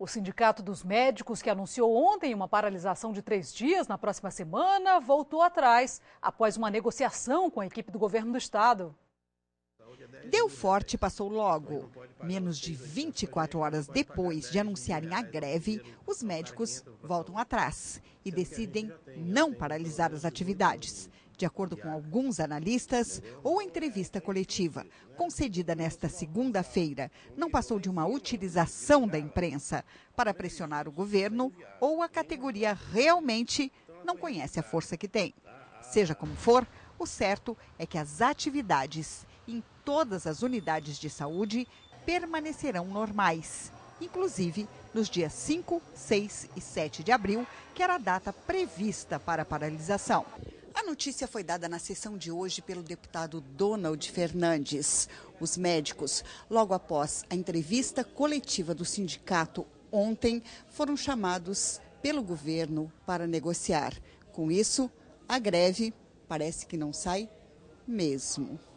O Sindicato dos Médicos, que anunciou ontem uma paralisação de três dias na próxima semana, voltou atrás após uma negociação com a equipe do governo do estado. Deu forte passou logo. Menos de 24 horas depois de anunciarem a greve, os médicos voltam atrás e decidem não paralisar as atividades de acordo com alguns analistas, ou entrevista coletiva, concedida nesta segunda-feira, não passou de uma utilização da imprensa para pressionar o governo ou a categoria realmente não conhece a força que tem. Seja como for, o certo é que as atividades em todas as unidades de saúde permanecerão normais, inclusive nos dias 5, 6 e 7 de abril, que era a data prevista para a paralisação notícia foi dada na sessão de hoje pelo deputado Donald Fernandes. Os médicos, logo após a entrevista coletiva do sindicato ontem, foram chamados pelo governo para negociar. Com isso, a greve parece que não sai mesmo.